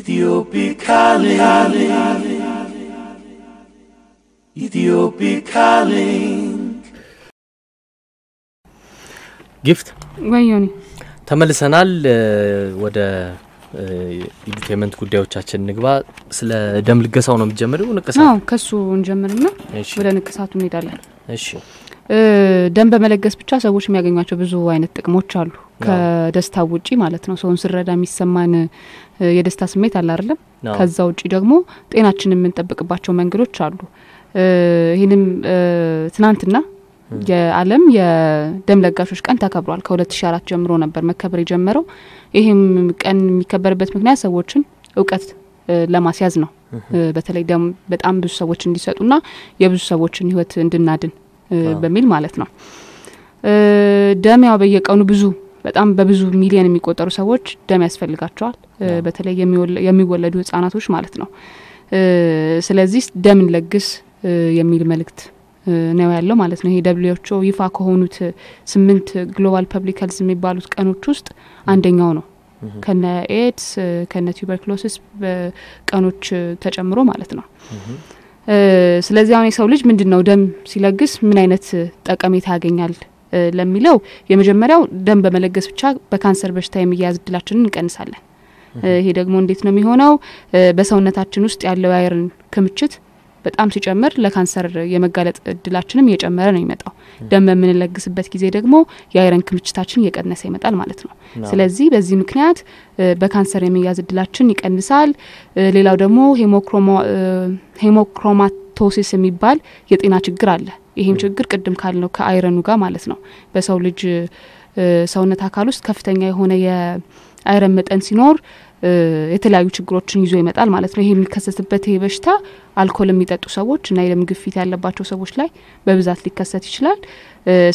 Ethiopicale, Ethiopicale. ጊፍት ወይኔ ተመልሰናል። ወደ ኢንተርቴንመንት ጉዳዮቻችን ንግባ ስለ ደም ልገሳው ነው የሚጀምረው። ንቅሳ ከሱ እንጀምርና ወደ ንቅሳቱ እንሄዳለን። እሺ ደም በመለገስ ብቻ ሰዎች የሚያገኟቸው ብዙ አይነት ጥቅሞች አሉ፣ ከደስታ ውጪ ማለት ነው። ሰውን ስረዳ የሚሰማን የደስታ ስሜት አለ አይደለም? ከዛ ውጪ ደግሞ ጤናችንን የምንጠብቅባቸው መንገዶች አሉ። ይህንም ትናንትና የአለም የደም ለጋሾች ቀን ተከብሯል። ከ2004 ጀምሮ ነበር መከበር የጀመረው። ይህም ቀን የሚከበርበት ምክንያት ሰዎችን እውቀት ለማስያዝ ነው። በተለይ ደም በጣም ብዙ ሰዎች እንዲሰጡና የብዙ ሰዎችን ህይወት እንድናድን በሚል ማለት ነው። ደም ያው በየቀኑ ብዙ በጣም በብዙ ሚሊዮን የሚቆጠሩ ሰዎች ደም ያስፈልጋቸዋል። በተለይ የሚወለዱ ህጻናቶች ማለት ነው። ስለዚህ ደም እንለግስ የሚል መልእክት ነው ያለው ማለት ነው። ይሄ ይፋ ከሆኑት ስምንት ግሎባል ፐብሊክ ሄልዝ የሚባሉት ቀኖች ውስጥ አንደኛው ነው። ከነ ኤድስ ከነ ቱበርክሎሲስ ቀኖች ተጨምሮ ማለት ነው። ስለዚህ አሁን የሰው ልጅ ምንድን ነው ደም ሲለግስ ምን አይነት ጠቀሜታ ያገኛል ለሚለው የመጀመሪያው ደም በመለገስ ብቻ በካንሰር በሽታ የመያዝ እድላችንን እንቀንሳለን። ይሄ ደግሞ እንዴት ነው የሚሆነው? በሰውነታችን ውስጥ ያለው የአይርን ክምችት በጣም ሲጨምር ለካንሰር የመጋለጥ እድላችንም እየጨመረ ነው የሚመጣው። ደም በምንለግስበት ጊዜ ደግሞ የአይረን ክምችታችን እየቀነሰ ይመጣል ማለት ነው። ስለዚህ በዚህ ምክንያት በካንሰር የመያዝ እድላችን ይቀንሳል። ሌላው ደግሞ ሄሞክሮማቶሲስ የሚባል የጤና ችግር አለ። ይህም ችግር ቅድም ካልነው ከአይረኑ ጋር ማለት ነው በሰው ልጅ ሰውነት አካል ውስጥ ከፍተኛ የሆነ የአይረን መጠን ሲኖር የተለያዩ ችግሮችን ይዞ ይመጣል ማለት ነው። ይሄ የሚከሰትበት ይሄ በሽታ አልኮል የሚጠጡ ሰዎች እና የደም ግፊት ያለባቸው ሰዎች ላይ በብዛት ሊከሰት ይችላል።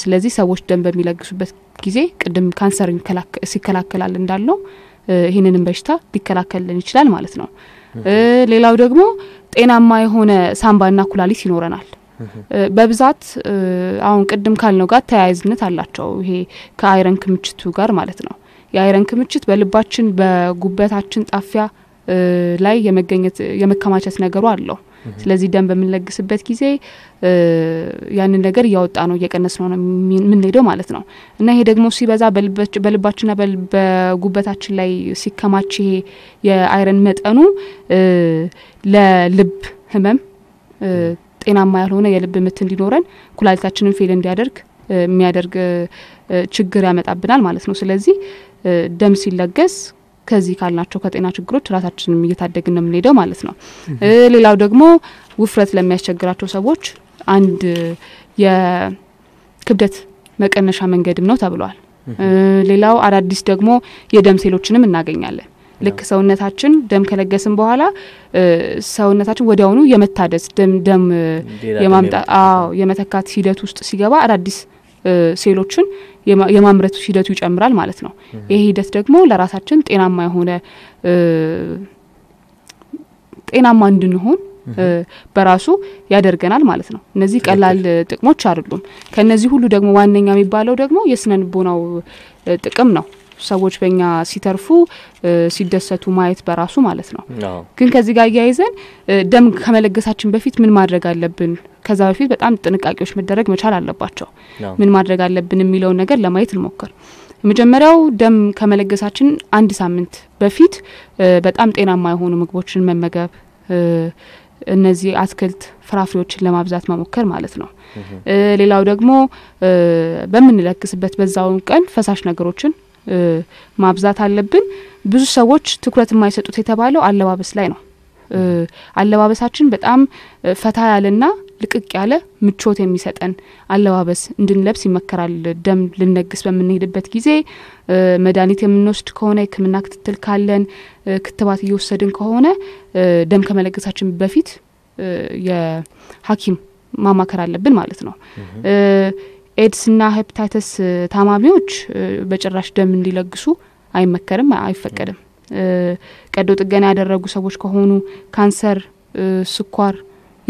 ስለዚህ ሰዎች ደም በሚለግሱበት ጊዜ ቅድም ካንሰር ሲከላከላል እንዳለው ይህንንም በሽታ ሊከላከልልን ይችላል ማለት ነው። ሌላው ደግሞ ጤናማ የሆነ ሳምባና ኩላሊት ይኖረናል። በብዛት አሁን ቅድም ካልነው ጋር ተያያዥነት አላቸው። ይሄ ከአይረን ክምችቱ ጋር ማለት ነው። የአይረን ክምችት በልባችን በጉበታችን ጣፊያ ላይ የመገኘት የመከማቸት ነገሩ አለው። ስለዚህ ደም በምንለግስበት ጊዜ ያንን ነገር እያወጣ ነው እየቀነስ ነው የምንሄደው ማለት ነው እና ይሄ ደግሞ ሲበዛ በልባችንና በጉበታችን ላይ ሲከማች ይሄ የአይረን መጠኑ ለልብ ህመም ጤናማ ያልሆነ የልብ ምት እንዲኖረን ኩላሊታችንን ፌል እንዲያደርግ የሚያደርግ ችግር ያመጣብናል ማለት ነው። ስለዚህ ደም ሲለገስ ከዚህ ካልናቸው ከጤና ችግሮች ራሳችንም እየታደግን ነው የምንሄደው ማለት ነው። ሌላው ደግሞ ውፍረት ለሚያስቸግራቸው ሰዎች አንድ የክብደት መቀነሻ መንገድም ነው ተብሏል። ሌላው አዳዲስ ደግሞ የደም ሴሎችንም እናገኛለን። ልክ ሰውነታችን ደም ከለገስን በኋላ ሰውነታችን ወዲያውኑ የመታደስ ደም ደም የማምጣ የመተካት ሂደት ውስጥ ሲገባ አዳዲስ ሴሎችን የማምረቱ ሂደቱ ይጨምራል ማለት ነው። ይህ ሂደት ደግሞ ለራሳችን ጤናማ የሆነ ጤናማ እንድንሆን በራሱ ያደርገናል ማለት ነው። እነዚህ ቀላል ጥቅሞች አይደሉም። ከእነዚህ ሁሉ ደግሞ ዋነኛ የሚባለው ደግሞ የስነ ልቦናው ጥቅም ነው። ሰዎች በእኛ ሲተርፉ ሲደሰቱ ማየት በራሱ ማለት ነው። ግን ከዚህ ጋር እያይዘን ደም ከመለገሳችን በፊት ምን ማድረግ አለብን፣ ከዛ በፊት በጣም ጥንቃቄዎች መደረግ መቻል አለባቸው። ምን ማድረግ አለብን የሚለውን ነገር ለማየት እንሞክር። የመጀመሪያው ደም ከመለገሳችን አንድ ሳምንት በፊት በጣም ጤናማ የሆኑ ምግቦችን መመገብ እነዚህ አትክልት ፍራፍሬዎችን ለማብዛት መሞከር ማለት ነው። ሌላው ደግሞ በምንለግስበት በዛውን ቀን ፈሳሽ ነገሮችን ማብዛት አለብን። ብዙ ሰዎች ትኩረት የማይሰጡት የተባለው አለባበስ ላይ ነው። አለባበሳችን በጣም ፈታ ያለና ልቅቅ ያለ ምቾት የሚሰጠን አለባበስ እንድንለብስ ይመከራል። ደም ልንነግስ በምንሄድበት ጊዜ መድኃኒት የምንወስድ ከሆነ ሕክምና ክትትል ካለን ክትባት እየወሰድን ከሆነ ደም ከመለገሳችን በፊት የሐኪም ማማከር አለብን ማለት ነው። ኤድስና ሄፕታይተስ ታማሚዎች በጭራሽ ደም እንዲለግሱ አይመከርም፣ አይፈቀድም። ቀዶ ጥገና ያደረጉ ሰዎች ከሆኑ ካንሰር፣ ስኳር፣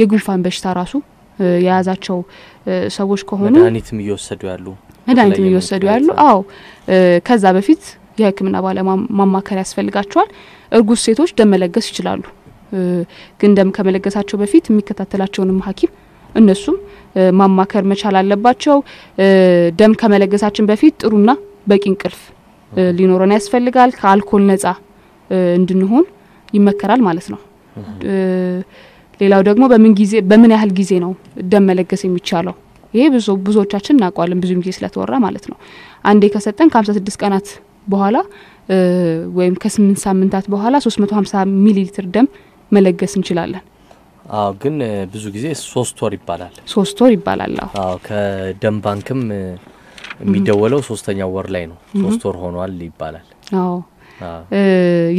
የጉንፋን በሽታ ራሱ የያዛቸው ሰዎች ከሆኑ መድኃኒትም እየወሰዱ ያሉ መድኃኒትም እየወሰዱ ያሉ አዎ፣ ከዛ በፊት የሕክምና ባለሙያ ማማከር ያስፈልጋቸዋል። እርጉዝ ሴቶች ደም መለገስ ይችላሉ፣ ግን ደም ከመለገሳቸው በፊት የሚከታተላቸውንም ሐኪም እነሱም ማማከር መቻል አለባቸው። ደም ከመለገሳችን በፊት ጥሩና በቂ እንቅልፍ ሊኖረን ያስፈልጋል። ከአልኮል ነጻ እንድንሆን ይመከራል ማለት ነው። ሌላው ደግሞ በምን ጊዜ በምን ያህል ጊዜ ነው ደም መለገስ የሚቻለው? ይሄ ብዙ ብዙዎቻችን እናውቀዋለን ብዙም ጊዜ ስለተወራ ማለት ነው። አንዴ ከሰጠን ከሀምሳ ስድስት ቀናት በኋላ ወይም ከስምንት ሳምንታት በኋላ ሶስት መቶ ሀምሳ ሚሊ ሊትር ደም መለገስ እንችላለን። አዎ ግን ብዙ ጊዜ ሶስት ወር ይባላል። ሶስት ወር ይባላል። አዎ ከደም ባንክም የሚደወለው ሶስተኛው ወር ላይ ነው። ሶስት ወር ሆኗል ይባላል። አዎ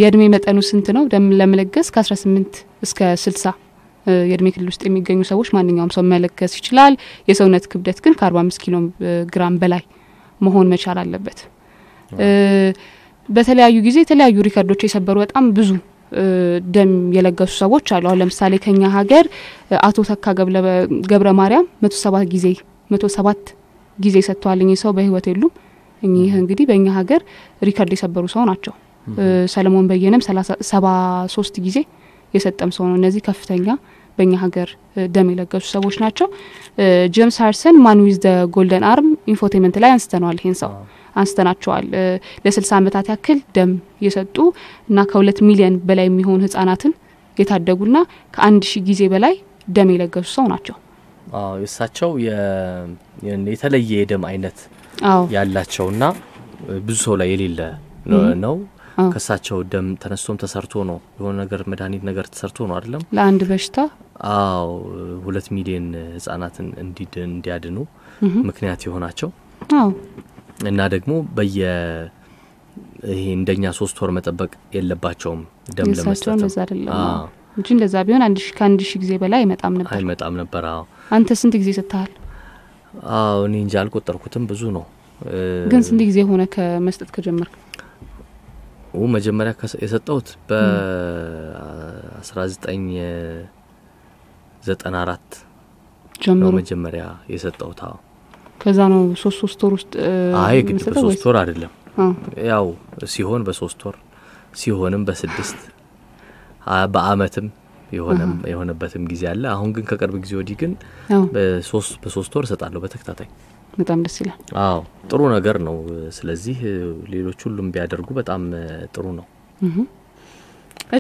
የእድሜ መጠኑ ስንት ነው? ደም ለመለገስ ከአስራ ስምንት እስከ ስልሳ የእድሜ ክልል ውስጥ የሚገኙ ሰዎች ማንኛውም ሰው መለገስ ይችላል። የሰውነት ክብደት ግን ከአርባ አምስት ኪሎ ግራም በላይ መሆን መቻል አለበት። በተለያዩ ጊዜ የተለያዩ ሪከርዶች የሰበሩ በጣም ብዙ ደም የለገሱ ሰዎች አሉ። አሁን ለምሳሌ ከኛ ሀገር አቶ ተካ ገብረ ማርያም መቶ ሰባት ጊዜ መቶ ሰባት ጊዜ ሰጥተዋል። እኚህ ሰው በህይወት የሉም። እኚህ እንግዲህ በእኛ ሀገር ሪከርድ የሰበሩ ሰው ናቸው። ሰለሞን በየነም ሰባ ሶስት ጊዜ የሰጠም ሰው ነው። እነዚህ ከፍተኛ በእኛ ሀገር ደም የለገሱ ሰዎች ናቸው። ጄምስ ሃርሰን ማን ዊዝ ደ ጎልደን አርም ኢንፎቴመንት ላይ አንስተነዋል ይህን ሰው አንስተናቸዋል። ለ60 ዓመታት ያክል ደም የሰጡ እና ከሁለት ሚሊዮን በላይ የሚሆኑ ህጻናትን የታደጉና ከአንድ ሺህ ጊዜ በላይ ደም የለገሱ ሰው ናቸው። እሳቸው የተለየ የደም አይነት ያላቸውና ብዙ ሰው ላይ የሌለ ነው። ከእሳቸው ደም ተነስቶም ተሰርቶ ነው የሆነ ነገር መድኃኒት ነገር ተሰርቶ ነው አይደለም ለአንድ በሽታ አዎ ሁለት ሚሊዮን ህጻናትን እንዲያድኑ ምክንያት የሆናቸው እና ደግሞ በየ ይሄ እንደኛ ሶስት ወር መጠበቅ የለባቸውም ደም ለመስጠት እንጂ እንደዛ ቢሆን አንድ ሺ ከአንድ ሺ ጊዜ በላይ አይመጣም ነበር አይመጣም ነበር። አዎ አንተ ስንት ጊዜ ሰጥተሃል? አዎ እኔ እንጂ አልቆጠርኩትም። ብዙ ነው ግን ስንት ጊዜ ሆነ ከመስጠት ከጀመርክ? መጀመሪያ የሰጠሁት በአስራ ዘጠኝ ዘጠና አራት ጀምሮ መጀመሪያ የሰጠሁት አዎ ከዛ ነው ሶስት ሶስት ወር ውስጥ አይ ግድ በሶስት ወር አይደለም ያው ሲሆን በሶስት ወር ሲሆንም በስድስት በአመትም የሆነበትም ጊዜ አለ። አሁን ግን ከቅርብ ጊዜ ወዲህ ግን በሶስት ወር እሰጣለሁ በተከታታይ። በጣም ደስ ይላል። አዎ ጥሩ ነገር ነው። ስለዚህ ሌሎች ሁሉም ቢያደርጉ በጣም ጥሩ ነው።